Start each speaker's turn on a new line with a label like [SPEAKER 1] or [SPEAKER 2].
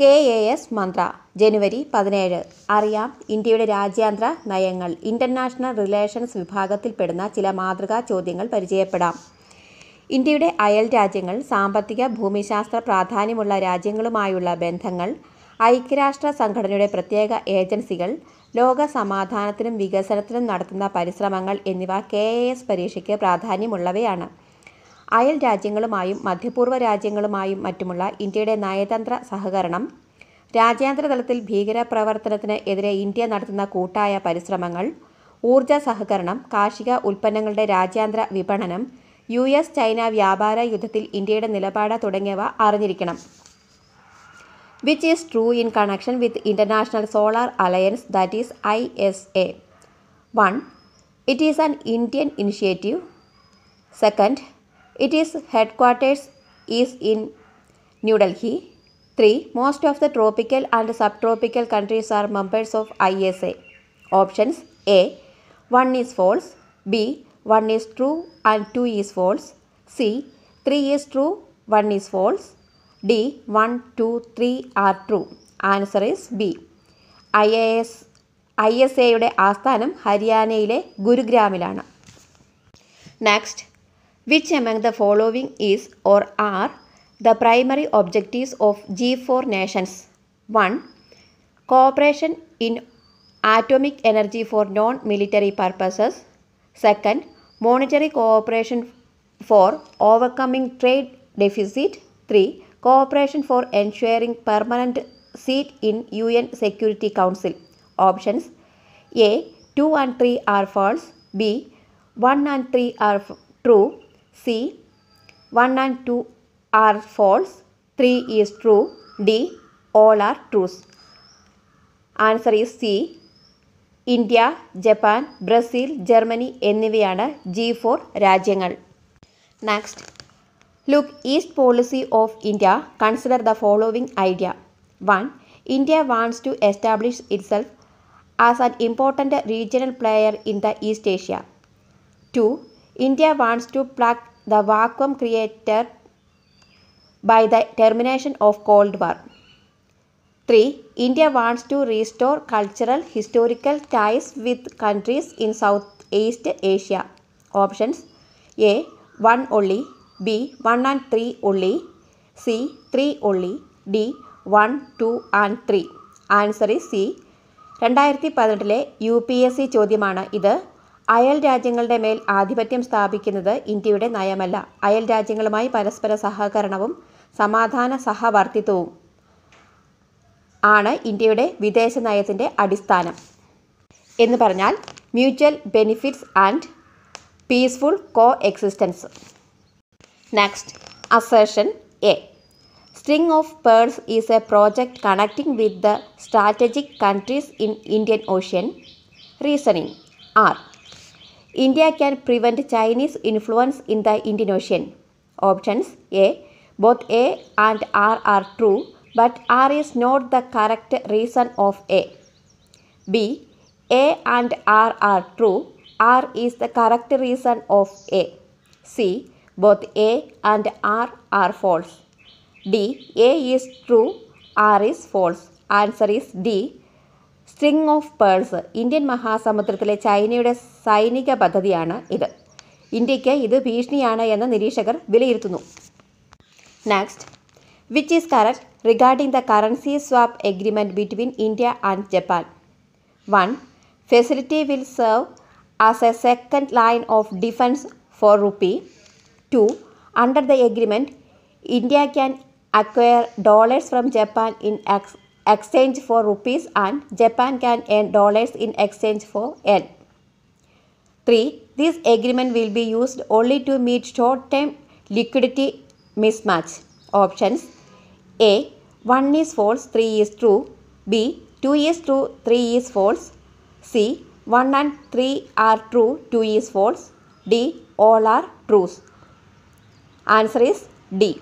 [SPEAKER 1] K A S മന്ത്ര ജനുവരി പതിനേഴ് അറിയാം ഇന്ത്യയുടെ രാജ്യാന്തര നയങ്ങൾ ഇൻ്റർനാഷണൽ റിലേഷൻസ് വിഭാഗത്തിൽപ്പെടുന്ന ചില മാതൃകാ ചോദ്യങ്ങൾ പരിചയപ്പെടാം ഇന്ത്യയുടെ അയൽ രാജ്യങ്ങൾ സാമ്പത്തിക ഭൂമിശാസ്ത്ര പ്രാധാന്യമുള്ള രാജ്യങ്ങളുമായുള്ള ബന്ധങ്ങൾ ഐക്യരാഷ്ട്ര സംഘടനയുടെ പ്രത്യേക ഏജൻസികൾ ലോക സമാധാനത്തിനും വികസനത്തിനും നടത്തുന്ന പരിശ്രമങ്ങൾ എന്നിവ കെ എ എസ് പരീക്ഷയ്ക്ക് പ്രാധാന്യമുള്ളവയാണ് അയൽ രാജ്യങ്ങളുമായും മധ്യപൂർവ്വ രാജ്യങ്ങളുമായും മറ്റുമുള്ള ഇന്ത്യയുടെ നയതന്ത്ര സഹകരണം രാജ്യാന്തര തലത്തിൽ ഭീകരപ്രവർത്തനത്തിന് എതിരെ ഇന്ത്യ നടത്തുന്ന കൂട്ടായ പരിശ്രമങ്ങൾ ഊർജ സഹകരണം കാർഷിക ഉൽപ്പന്നങ്ങളുടെ രാജ്യാന്തര വിപണനം യു എസ് ചൈന വ്യാപാര യുദ്ധത്തിൽ ഇന്ത്യയുടെ നിലപാട് തുടങ്ങിയവ അറിഞ്ഞിരിക്കണം which is true in connection with International Solar Alliance that is I S A one it is an Indian initiative second It is headquarters is in New Delhi. Three. Most of the tropical and subtropical countries are members of ISA. Options A. One is false. B. One is true and two is false. C. Three is true, One is false. D. One, two, three are true. Answer is B. I ISA യുടെ ആസ്ഥാനം ഹരിയാനയിലെ ഗുരുഗ്രാമിലാണ് next Which among the following is or are the primary objectives of G4 nations? 1. Cooperation in atomic energy for non-military purposes. Second, monetary cooperation for overcoming trade deficit. 3. Cooperation for ensuring permanent seat in UN Security Council. Options A. 2 and 3 are false. B. 1 and 3 are true. C one and two are false three is true D all are trues answer is C India Japan Brazil Germany എന്നിവയാണ് G four രാജ്യങ്ങൾ next Look East Policy of India consider the following idea one India wants to establish itself as an important regional player in the East Asia to India wants to plug the vacuum created by the termination of Cold War. 3. India wants to restore cultural historical ties with countries in Southeast Asia. Options A. 1 only B. 1 and 3 only C. 3 only D. 1, 2 and 3 answer is C രണ്ടായിരത്തി പതിനെട്ടിലെ U P S C ചോദ്യമാണ് ഇത് അയൽ രാജ്യങ്ങളുടെ മേൽ ആധിപത്യം സ്ഥാപിക്കുന്നത് ഇന്ത്യയുടെ നയമല്ല അയൽ രാജ്യങ്ങളുമായി പരസ്പര സഹകരണവും സമാധാന സഹവർത്തിത്വവും ആണ് ഇന്ത്യയുടെ വിദേശ നയത്തിൻ്റെ അടിസ്ഥാനം എന്ന് പറഞ്ഞാൽ mutual benefits and peaceful coexistence next assertion a string of pearls is a project connecting with the strategic countries in Indian Ocean reasoning are India can prevent Chinese influence in the Indian Ocean? Options A. Both A and R are true, but R is not the correct reason of A. B. A and R are true, R is the correct reason of A. C. Both A and R are false. D. A is true, R is false. Answer is D. String of pearls Indian മഹാസമുദ്രത്തിലെ ചൈനയുടെ സൈനിക പദ്ധതിയാണ് ഇത് ഇന്ത്യയ്ക്ക് ഇത് ഭീഷണിയാണ് എന്ന് നിരീക്ഷകർ വിലയിരുത്തുന്നു next which is correct regarding the currency swap agreement between India and Japan one facility will serve as a second line of defence for rupee two under the agreement India can acquire dollars from Japan in ex exchange for rupees and Japan can earn dollars in exchange for yen. 3. This agreement will be used only to meet short-term liquidity mismatch. Options A. 1 is false, 3 is true. B. 2 is true, 3 is false. C. 1 and 3 are true, 2 is false. D. All are true. Answer is D.